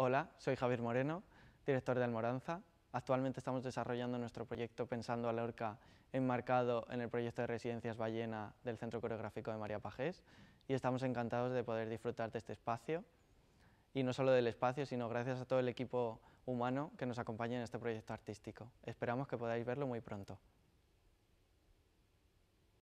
Hola, soy Javier Moreno, director de Almoranza. Actualmente estamos desarrollando nuestro proyecto Pensando a Orca enmarcado en el proyecto de Residencias Ballena del Centro Coreográfico de María Pajés, y estamos encantados de poder disfrutar de este espacio, y no solo del espacio, sino gracias a todo el equipo humano que nos acompaña en este proyecto artístico. Esperamos que podáis verlo muy pronto.